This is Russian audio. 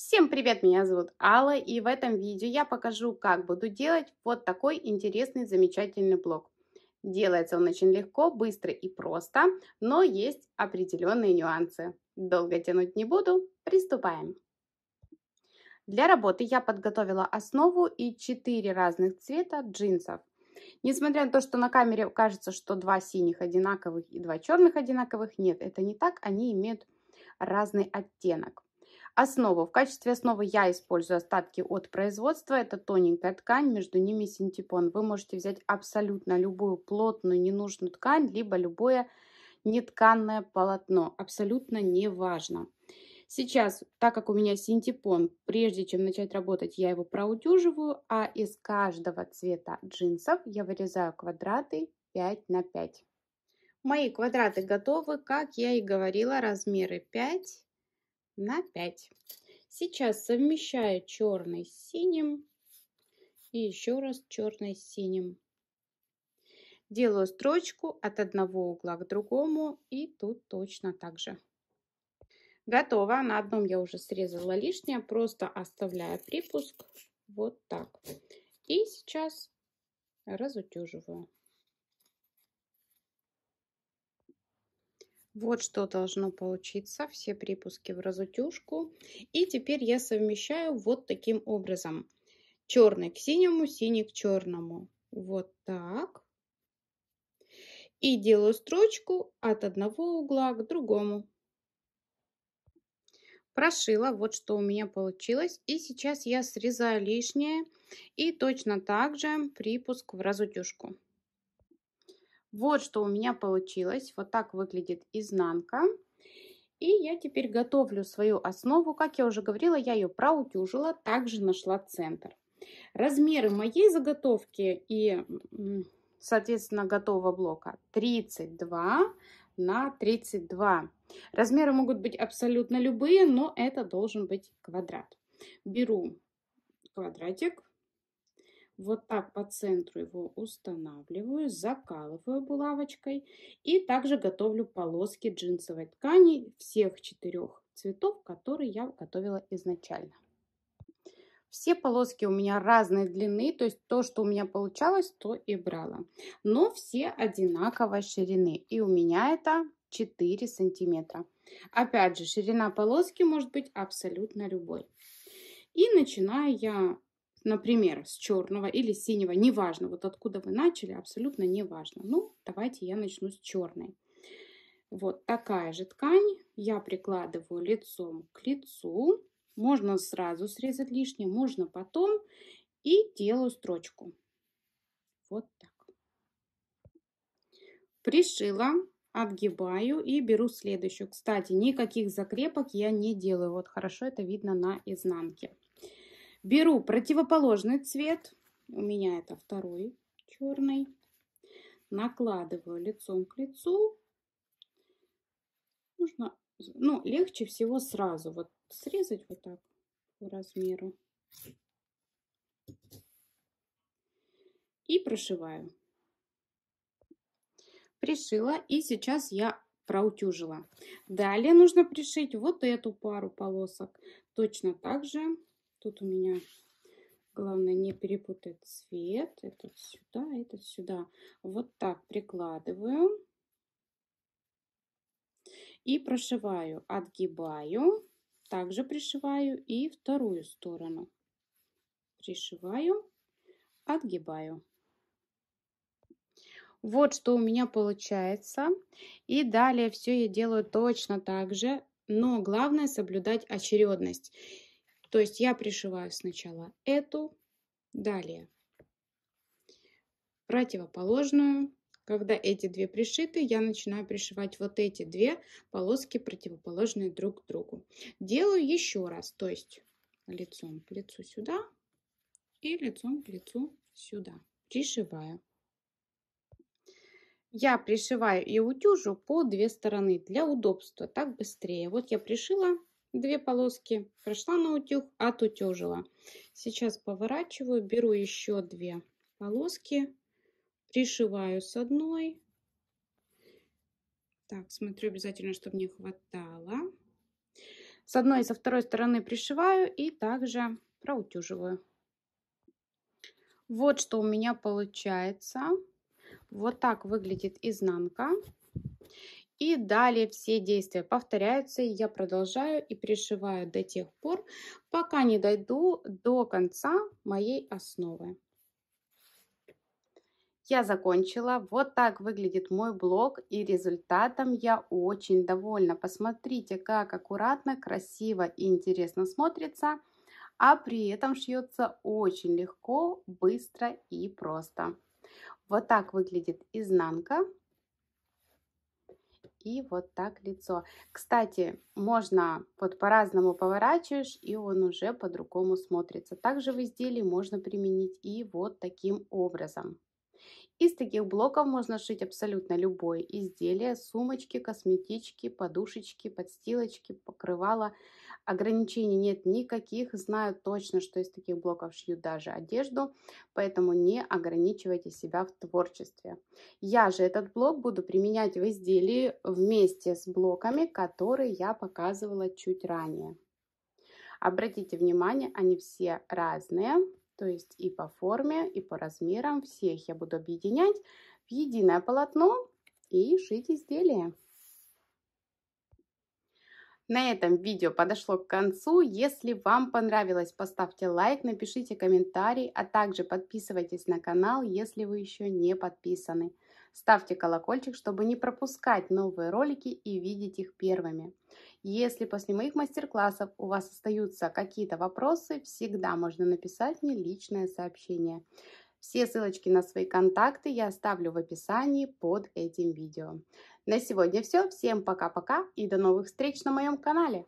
Всем привет, меня зовут Алла и в этом видео я покажу, как буду делать вот такой интересный, замечательный блок. Делается он очень легко, быстро и просто, но есть определенные нюансы. Долго тянуть не буду, приступаем. Для работы я подготовила основу и 4 разных цвета джинсов. Несмотря на то, что на камере кажется, что два синих одинаковых и два черных одинаковых, нет, это не так, они имеют разный оттенок. Основу. В качестве основы я использую остатки от производства. Это тоненькая ткань, между ними синтепон. Вы можете взять абсолютно любую плотную ненужную ткань, либо любое нетканное полотно. Абсолютно не важно. Сейчас, так как у меня синтепон, прежде чем начать работать, я его проутюживаю, а из каждого цвета джинсов я вырезаю квадраты 5 на 5. Мои квадраты готовы, как я и говорила, размеры 5 на 5. Сейчас совмещаю черный с синим и еще раз черный с синим. Делаю строчку от одного угла к другому и тут точно так же. Готово. На одном я уже срезала лишнее, просто оставляя припуск вот так. И сейчас разутюживаю. Вот что должно получиться. Все припуски в разутюжку. И теперь я совмещаю вот таким образом. Черный к синему, синий к черному. Вот так. И делаю строчку от одного угла к другому. Прошила, вот что у меня получилось. И сейчас я срезаю лишнее. И точно так же припуск в разутюжку. Вот что у меня получилось. Вот так выглядит изнанка. И я теперь готовлю свою основу. Как я уже говорила, я ее проутюжила, также нашла центр. Размеры моей заготовки и, соответственно, готового блока 32 на 32. Размеры могут быть абсолютно любые, но это должен быть квадрат. Беру квадратик, вот так по центру его устанавливаю, закалываю булавочкой и также готовлю полоски джинсовой ткани всех четырех цветов, которые я готовила изначально. Все полоски у меня разной длины, то есть то, что у меня получалось, то и брала. Но все одинаковой ширины. И у меня это 4 сантиметра. Опять же, ширина полоски может быть абсолютно любой. И начинаю я например, с черного или синего, неважно, вот откуда вы начали, абсолютно неважно. Ну, давайте я начну с черной. Вот такая же ткань я прикладываю лицом к лицу. Можно сразу срезать лишнее, можно потом. И делаю строчку. Вот так. Пришила, отгибаю и беру следующую. Кстати, никаких закрепок я не делаю. Вот хорошо это видно на изнанке. Беру противоположный цвет, у меня это второй черный, накладываю лицом к лицу. Нужно, ну, легче всего сразу вот срезать вот так по размеру. И прошиваю. Пришила и сейчас я проутюжила. Далее нужно пришить вот эту пару полосок. Точно так же Тут у меня главное не перепутать цвет. Этот сюда, этот сюда. Вот так прикладываю. И прошиваю, отгибаю. Также пришиваю и вторую сторону. Пришиваю, отгибаю. Вот что у меня получается. И далее все я делаю точно так же, но главное соблюдать очередность. То есть я пришиваю сначала эту, далее противоположную. Когда эти две пришиты, я начинаю пришивать вот эти две полоски, противоположные друг к другу. Делаю еще раз, то есть лицом к лицу сюда и лицом к лицу сюда. Пришиваю. Я пришиваю и утюжу по две стороны для удобства, так быстрее. Вот я пришила Две полоски прошла на утюг, отутюжила. Сейчас поворачиваю, беру еще две полоски, пришиваю с одной. Так, смотрю обязательно, чтобы мне хватало. С одной и со второй стороны пришиваю и также проутюживаю. Вот что у меня получается. Вот так выглядит изнанка. И далее все действия повторяются, и я продолжаю и пришиваю до тех пор, пока не дойду до конца моей основы. Я закончила. Вот так выглядит мой блог и результатом я очень довольна. Посмотрите, как аккуратно, красиво и интересно смотрится, а при этом шьется очень легко, быстро и просто. Вот так выглядит изнанка и вот так лицо. Кстати, можно вот по-разному поворачиваешь, и он уже по-другому смотрится. Также в изделии можно применить и вот таким образом. Из таких блоков можно шить абсолютно любое изделие, сумочки, косметички, подушечки, подстилочки, покрывала. Ограничений нет никаких, знаю точно, что из таких блоков шьют даже одежду, поэтому не ограничивайте себя в творчестве. Я же этот блок буду применять в изделии вместе с блоками, которые я показывала чуть ранее. Обратите внимание, они все разные. То есть и по форме, и по размерам всех я буду объединять в единое полотно и шить изделие. На этом видео подошло к концу. Если вам понравилось, поставьте лайк, напишите комментарий, а также подписывайтесь на канал, если вы еще не подписаны. Ставьте колокольчик, чтобы не пропускать новые ролики и видеть их первыми. Если после моих мастер-классов у вас остаются какие-то вопросы, всегда можно написать мне личное сообщение. Все ссылочки на свои контакты я оставлю в описании под этим видео. На сегодня все. Всем пока-пока и до новых встреч на моем канале.